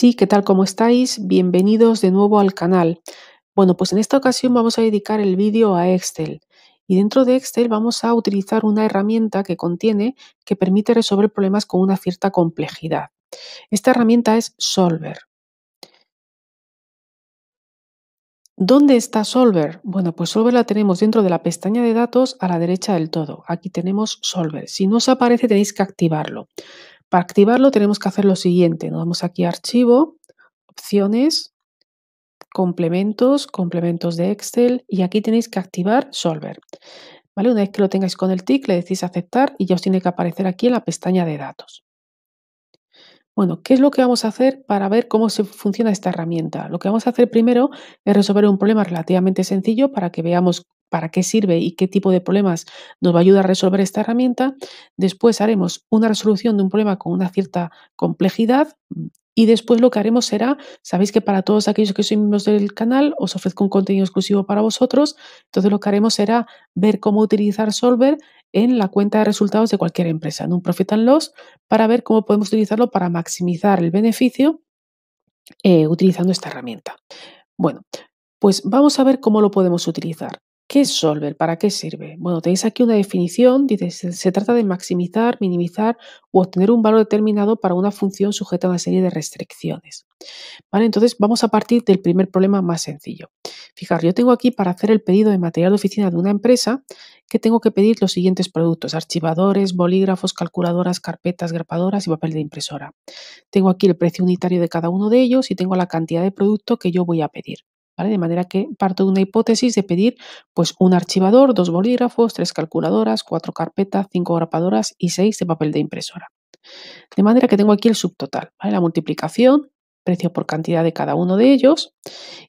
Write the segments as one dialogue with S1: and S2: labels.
S1: Sí, ¿qué tal? ¿Cómo estáis? Bienvenidos de nuevo al canal. Bueno, pues en esta ocasión vamos a dedicar el vídeo a Excel. Y dentro de Excel vamos a utilizar una herramienta que contiene que permite resolver problemas con una cierta complejidad. Esta herramienta es Solver. ¿Dónde está Solver? Bueno, pues Solver la tenemos dentro de la pestaña de datos a la derecha del todo. Aquí tenemos Solver. Si no os aparece tenéis que activarlo. Para activarlo tenemos que hacer lo siguiente. Nos vamos aquí a Archivo, Opciones, Complementos, Complementos de Excel y aquí tenéis que activar Solver. ¿Vale? Una vez que lo tengáis con el tick le decís aceptar y ya os tiene que aparecer aquí en la pestaña de datos. Bueno, ¿qué es lo que vamos a hacer para ver cómo se funciona esta herramienta? Lo que vamos a hacer primero es resolver un problema relativamente sencillo para que veamos para qué sirve y qué tipo de problemas nos va a ayudar a resolver esta herramienta. Después haremos una resolución de un problema con una cierta complejidad mm, y después lo que haremos será, sabéis que para todos aquellos que sois miembros del canal os ofrezco un contenido exclusivo para vosotros, entonces lo que haremos será ver cómo utilizar Solver en la cuenta de resultados de cualquier empresa, en un Profit and Loss, para ver cómo podemos utilizarlo para maximizar el beneficio eh, utilizando esta herramienta. Bueno, pues vamos a ver cómo lo podemos utilizar. ¿Qué es Solver? ¿Para qué sirve? Bueno, tenéis aquí una definición, dice, se trata de maximizar, minimizar u obtener un valor determinado para una función sujeta a una serie de restricciones. ¿Vale? Entonces vamos a partir del primer problema más sencillo. Fijaros, yo tengo aquí para hacer el pedido de material de oficina de una empresa que tengo que pedir los siguientes productos, archivadores, bolígrafos, calculadoras, carpetas, grapadoras y papel de impresora. Tengo aquí el precio unitario de cada uno de ellos y tengo la cantidad de producto que yo voy a pedir. De manera que parto de una hipótesis de pedir pues, un archivador, dos bolígrafos, tres calculadoras, cuatro carpetas, cinco grapadoras y seis de papel de impresora. De manera que tengo aquí el subtotal, la multiplicación, precio por cantidad de cada uno de ellos.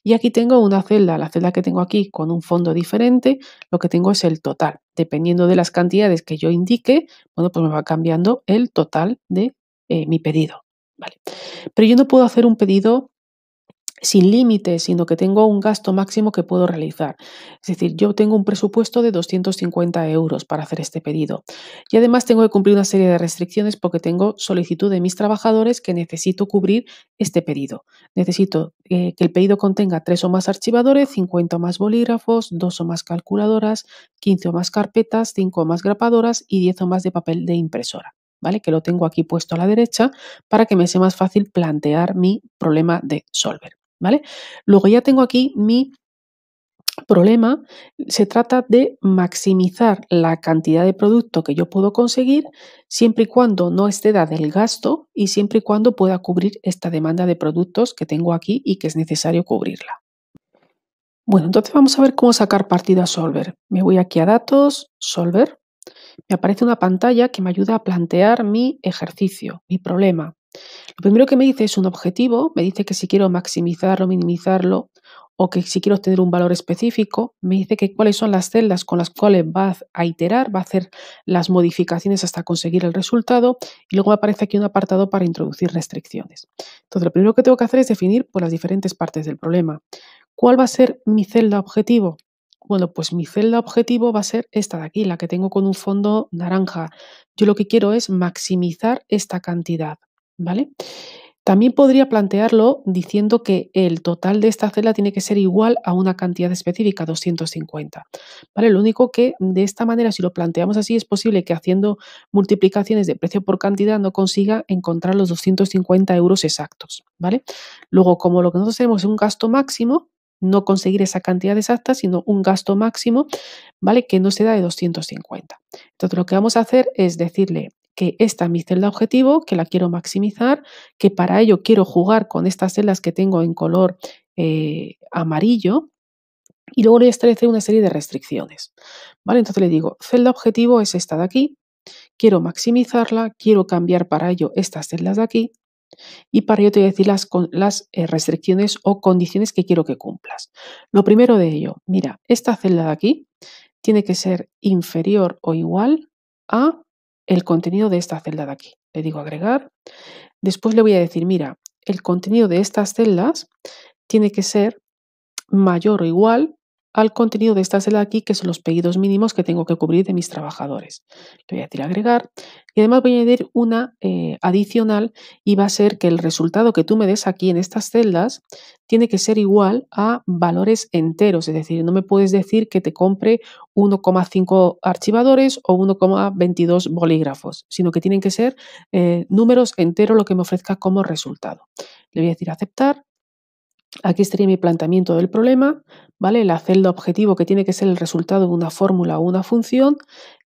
S1: Y aquí tengo una celda, la celda que tengo aquí con un fondo diferente, lo que tengo es el total. Dependiendo de las cantidades que yo indique, bueno, pues me va cambiando el total de eh, mi pedido. Vale. Pero yo no puedo hacer un pedido sin límites, sino que tengo un gasto máximo que puedo realizar. Es decir, yo tengo un presupuesto de 250 euros para hacer este pedido. Y además tengo que cumplir una serie de restricciones porque tengo solicitud de mis trabajadores que necesito cubrir este pedido. Necesito eh, que el pedido contenga tres o más archivadores, 50 o más bolígrafos, dos o más calculadoras, 15 o más carpetas, 5 o más grapadoras y 10 o más de papel de impresora. ¿Vale? Que lo tengo aquí puesto a la derecha para que me sea más fácil plantear mi problema de solver. ¿vale? Luego ya tengo aquí mi problema. Se trata de maximizar la cantidad de producto que yo puedo conseguir siempre y cuando no exceda del gasto y siempre y cuando pueda cubrir esta demanda de productos que tengo aquí y que es necesario cubrirla. Bueno, entonces vamos a ver cómo sacar partido a Solver. Me voy aquí a Datos, Solver. Me aparece una pantalla que me ayuda a plantear mi ejercicio, mi problema. Lo primero que me dice es un objetivo, me dice que si quiero maximizarlo, minimizarlo o que si quiero obtener un valor específico, me dice que cuáles son las celdas con las cuales va a iterar, va a hacer las modificaciones hasta conseguir el resultado y luego me aparece aquí un apartado para introducir restricciones. Entonces, lo primero que tengo que hacer es definir por pues, las diferentes partes del problema. ¿Cuál va a ser mi celda objetivo? Bueno, pues mi celda objetivo va a ser esta de aquí, la que tengo con un fondo naranja. Yo lo que quiero es maximizar esta cantidad. ¿vale? También podría plantearlo diciendo que el total de esta celda tiene que ser igual a una cantidad específica, 250. ¿Vale? Lo único que de esta manera, si lo planteamos así, es posible que haciendo multiplicaciones de precio por cantidad no consiga encontrar los 250 euros exactos. ¿Vale? Luego, como lo que nosotros tenemos es un gasto máximo, no conseguir esa cantidad exacta, sino un gasto máximo, ¿vale? Que no se de 250. Entonces, lo que vamos a hacer es decirle que esta es mi celda objetivo, que la quiero maximizar, que para ello quiero jugar con estas celdas que tengo en color eh, amarillo, y luego le voy a establecer una serie de restricciones. ¿vale? Entonces le digo, celda objetivo es esta de aquí, quiero maximizarla, quiero cambiar para ello estas celdas de aquí, y para ello te voy a decir las eh, restricciones o condiciones que quiero que cumplas. Lo primero de ello, mira, esta celda de aquí tiene que ser inferior o igual a el contenido de esta celda de aquí. Le digo agregar. Después le voy a decir, mira, el contenido de estas celdas tiene que ser mayor o igual al contenido de esta celda aquí, que son los pedidos mínimos que tengo que cubrir de mis trabajadores. Le voy a decir agregar y además voy a añadir una eh, adicional y va a ser que el resultado que tú me des aquí en estas celdas tiene que ser igual a valores enteros, es decir, no me puedes decir que te compre 1,5 archivadores o 1,22 bolígrafos, sino que tienen que ser eh, números enteros lo que me ofrezca como resultado. Le voy a decir aceptar Aquí estaría mi planteamiento del problema, ¿vale? La celda objetivo que tiene que ser el resultado de una fórmula o una función,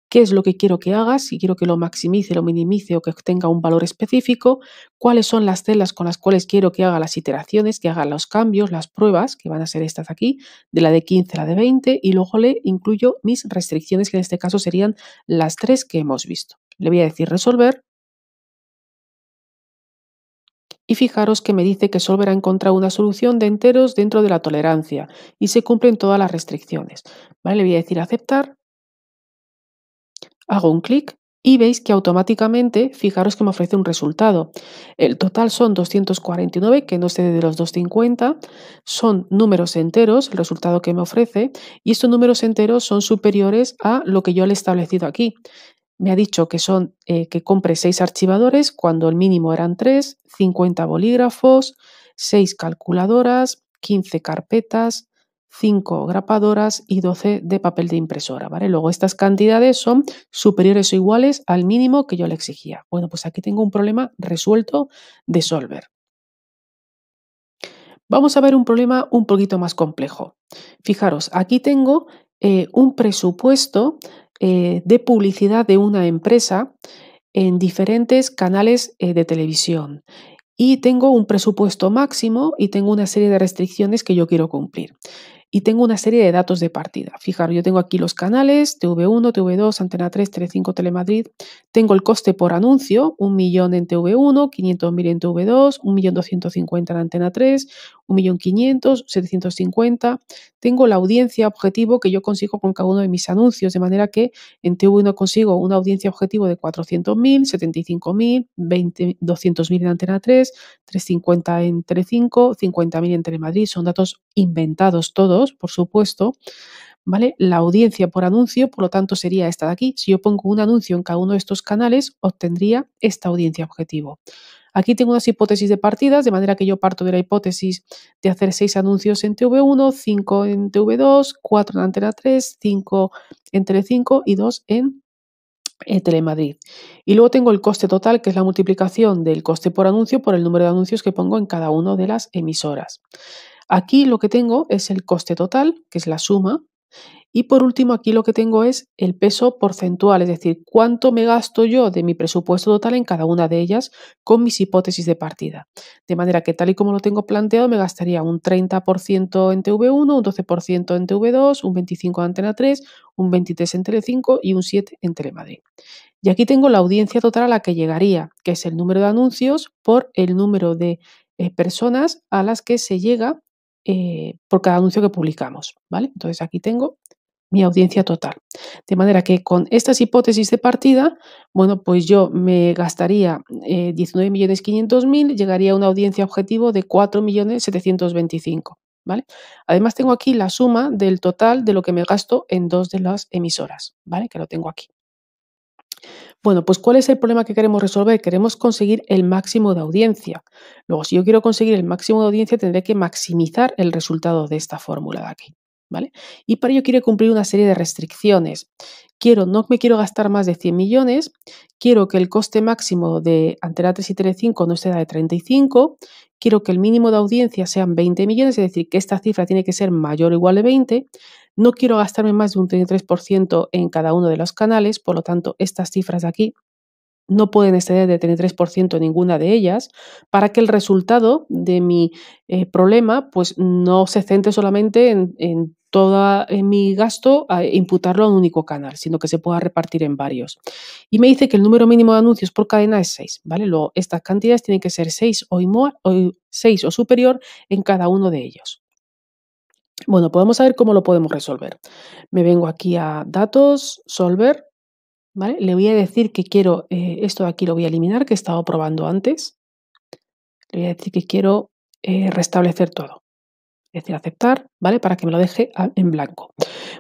S1: qué es lo que quiero que haga, si quiero que lo maximice, lo minimice o que obtenga un valor específico, cuáles son las celdas con las cuales quiero que haga las iteraciones, que haga los cambios, las pruebas, que van a ser estas aquí, de la de 15 a la de 20, y luego le incluyo mis restricciones, que en este caso serían las tres que hemos visto. Le voy a decir resolver, y fijaros que me dice que Solver ha encontrado una solución de enteros dentro de la tolerancia y se cumplen todas las restricciones. ¿Vale? Le voy a decir aceptar. Hago un clic y veis que automáticamente, fijaros que me ofrece un resultado. El total son 249, que no sé de los 250, son números enteros, el resultado que me ofrece, y estos números enteros son superiores a lo que yo le he establecido aquí me ha dicho que son eh, que compre seis archivadores cuando el mínimo eran tres, 50 bolígrafos, seis calculadoras, 15 carpetas, 5 grapadoras y 12 de papel de impresora, ¿vale? Luego estas cantidades son superiores o iguales al mínimo que yo le exigía. Bueno, pues aquí tengo un problema resuelto de solver. Vamos a ver un problema un poquito más complejo. Fijaros, aquí tengo eh, un presupuesto eh, de publicidad de una empresa en diferentes canales eh, de televisión. Y tengo un presupuesto máximo y tengo una serie de restricciones que yo quiero cumplir. Y tengo una serie de datos de partida. Fijaros, yo tengo aquí los canales, TV1, TV2, Antena 3, tele Telemadrid. Tengo el coste por anuncio, un millón en TV1, 500.000 en TV2, 1.250.000 en Antena 3, 1.500.000, 750 tengo la audiencia objetivo que yo consigo con cada uno de mis anuncios, de manera que en TV1 consigo una audiencia objetivo de 400.000, 75.000, 200.000 en Antena 3, 350 en Tele5, 50.000 en Telemadrid, son datos inventados todos, por supuesto. ¿Vale? La audiencia por anuncio, por lo tanto, sería esta de aquí. Si yo pongo un anuncio en cada uno de estos canales, obtendría esta audiencia objetivo. Aquí tengo unas hipótesis de partidas, de manera que yo parto de la hipótesis de hacer 6 anuncios en TV1, 5 en TV2, 4 en Antena 3, 5 en Tele5 y 2 en en Telemadrid. Y luego tengo el coste total, que es la multiplicación del coste por anuncio por el número de anuncios que pongo en cada una de las emisoras. Aquí lo que tengo es el coste total, que es la suma y por último, aquí lo que tengo es el peso porcentual, es decir, cuánto me gasto yo de mi presupuesto total en cada una de ellas con mis hipótesis de partida. De manera que tal y como lo tengo planteado, me gastaría un 30% en TV1, un 12% en TV2, un 25% en Antena 3, un 23% en Tele5 y un 7% en Telemadrid. Y aquí tengo la audiencia total a la que llegaría, que es el número de anuncios por el número de eh, personas a las que se llega eh, por cada anuncio que publicamos. ¿vale? Entonces aquí tengo mi audiencia total. De manera que con estas hipótesis de partida, bueno, pues yo me gastaría eh, 19.500.000, llegaría a una audiencia objetivo de 4.725.000. ¿Vale? Además tengo aquí la suma del total de lo que me gasto en dos de las emisoras, ¿vale? Que lo tengo aquí. Bueno, pues ¿cuál es el problema que queremos resolver? Queremos conseguir el máximo de audiencia. Luego, si yo quiero conseguir el máximo de audiencia, tendré que maximizar el resultado de esta fórmula de aquí. ¿Vale? Y para ello quiero cumplir una serie de restricciones. Quiero, no me quiero gastar más de 100 millones, quiero que el coste máximo de Antena y Tele 5 no sea de 35, quiero que el mínimo de audiencia sean 20 millones, es decir, que esta cifra tiene que ser mayor o igual de 20. No quiero gastarme más de un 33% en cada uno de los canales, por lo tanto, estas cifras de aquí no pueden exceder de 33% ninguna de ellas, para que el resultado de mi eh, problema pues, no se centre solamente en todo eh, mi gasto a imputarlo a un único canal, sino que se pueda repartir en varios. Y me dice que el número mínimo de anuncios por cadena es 6, ¿vale? Luego, estas cantidades tienen que ser 6 o, o superior en cada uno de ellos. Bueno, podemos saber cómo lo podemos resolver. Me vengo aquí a datos, solver, ¿vale? Le voy a decir que quiero, eh, esto de aquí lo voy a eliminar, que he estado probando antes. Le voy a decir que quiero eh, restablecer todo es decir, aceptar, ¿vale? Para que me lo deje en blanco.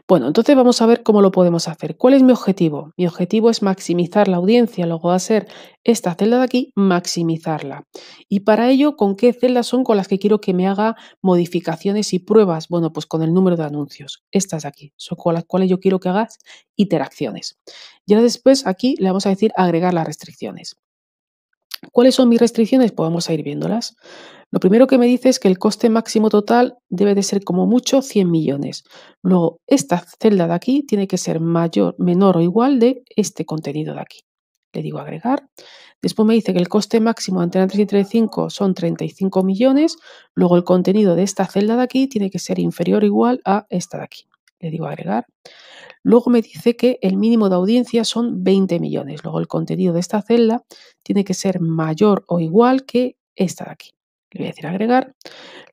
S1: Bueno, entonces vamos a ver cómo lo podemos hacer. ¿Cuál es mi objetivo? Mi objetivo es maximizar la audiencia, luego va a ser esta celda de aquí, maximizarla. Y para ello, ¿con qué celdas son con las que quiero que me haga modificaciones y pruebas? Bueno, pues con el número de anuncios, estas de aquí, son con las cuales yo quiero que hagas interacciones. Y después aquí le vamos a decir agregar las restricciones. ¿Cuáles son mis restricciones? Podemos pues ir viéndolas. Lo primero que me dice es que el coste máximo total debe de ser como mucho 100 millones. Luego, esta celda de aquí tiene que ser mayor, menor o igual de este contenido de aquí. Le digo agregar. Después me dice que el coste máximo de Antena 335 son 35 millones. Luego el contenido de esta celda de aquí tiene que ser inferior o igual a esta de aquí le digo agregar. Luego me dice que el mínimo de audiencia son 20 millones. Luego el contenido de esta celda tiene que ser mayor o igual que esta de aquí. Le voy a decir agregar.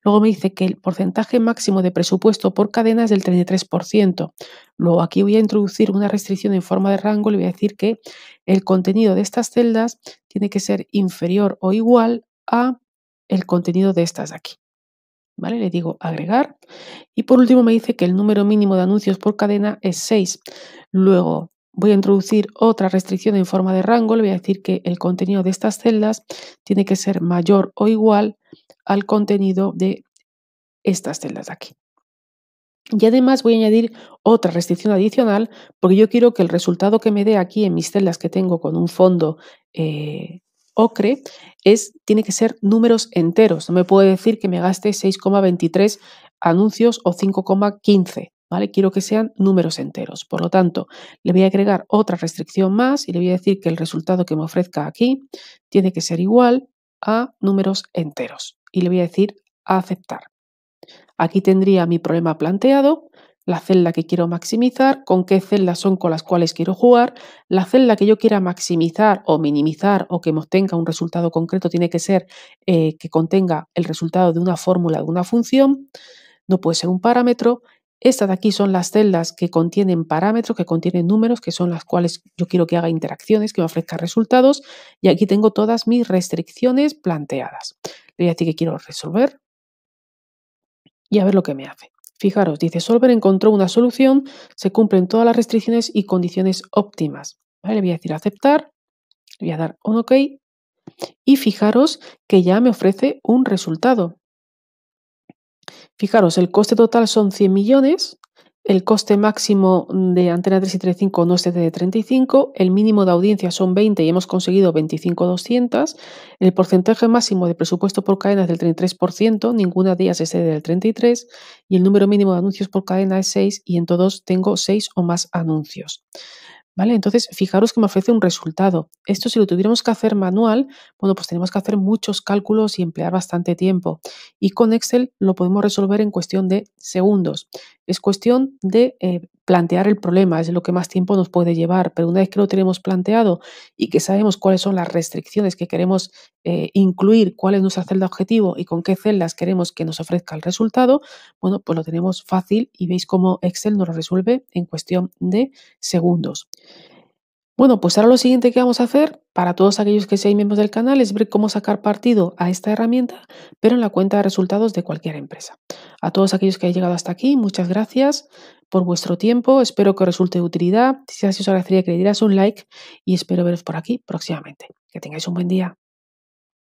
S1: Luego me dice que el porcentaje máximo de presupuesto por cadena es del 33%. Luego aquí voy a introducir una restricción en forma de rango. Le voy a decir que el contenido de estas celdas tiene que ser inferior o igual a el contenido de estas de aquí. Le digo agregar. Y por último me dice que el número mínimo de anuncios por cadena es 6. Luego voy a introducir otra restricción en forma de rango. Le voy a decir que el contenido de estas celdas tiene que ser mayor o igual al contenido de estas celdas de aquí. Y además voy a añadir otra restricción adicional porque yo quiero que el resultado que me dé aquí en mis celdas que tengo con un fondo eh, ocre es, tiene que ser números enteros. No me puede decir que me gaste 6,23 anuncios o 5,15. ¿Vale? Quiero que sean números enteros. Por lo tanto, le voy a agregar otra restricción más y le voy a decir que el resultado que me ofrezca aquí tiene que ser igual a números enteros. Y le voy a decir a aceptar. Aquí tendría mi problema planteado, la celda que quiero maximizar, con qué celdas son con las cuales quiero jugar, la celda que yo quiera maximizar o minimizar o que obtenga un resultado concreto tiene que ser eh, que contenga el resultado de una fórmula, de una función, no puede ser un parámetro. Estas de aquí son las celdas que contienen parámetros, que contienen números, que son las cuales yo quiero que haga interacciones, que me ofrezca resultados. Y aquí tengo todas mis restricciones planteadas. Le voy a decir que quiero resolver y a ver lo que me hace. Fijaros, dice Solver encontró una solución, se cumplen todas las restricciones y condiciones óptimas. ¿Vale? Le voy a decir aceptar, le voy a dar un OK y fijaros que ya me ofrece un resultado. Fijaros, el coste total son 100 millones, el coste máximo de Antena 3 y 35 no es de 35, el mínimo de audiencia son 20 y hemos conseguido 25.200, el porcentaje máximo de presupuesto por cadena es del 33%, ninguna de ellas excede del 33 y el número mínimo de anuncios por cadena es 6 y en todos tengo 6 o más anuncios. ¿Vale? Entonces, fijaros que me ofrece un resultado. Esto si lo tuviéramos que hacer manual, bueno, pues tenemos que hacer muchos cálculos y emplear bastante tiempo. Y con Excel lo podemos resolver en cuestión de segundos. Es cuestión de eh, plantear el problema, es lo que más tiempo nos puede llevar, pero una vez que lo tenemos planteado y que sabemos cuáles son las restricciones que queremos eh, incluir, cuál es nuestra celda objetivo y con qué celdas queremos que nos ofrezca el resultado, bueno, pues lo tenemos fácil y veis cómo Excel nos lo resuelve en cuestión de segundos. Bueno, pues ahora lo siguiente que vamos a hacer para todos aquellos que seáis miembros del canal es ver cómo sacar partido a esta herramienta, pero en la cuenta de resultados de cualquier empresa. A todos aquellos que hayan llegado hasta aquí, muchas gracias por vuestro tiempo. Espero que os resulte de utilidad. Si así os agradecería que le dieras un like y espero veros por aquí próximamente. Que tengáis un buen día.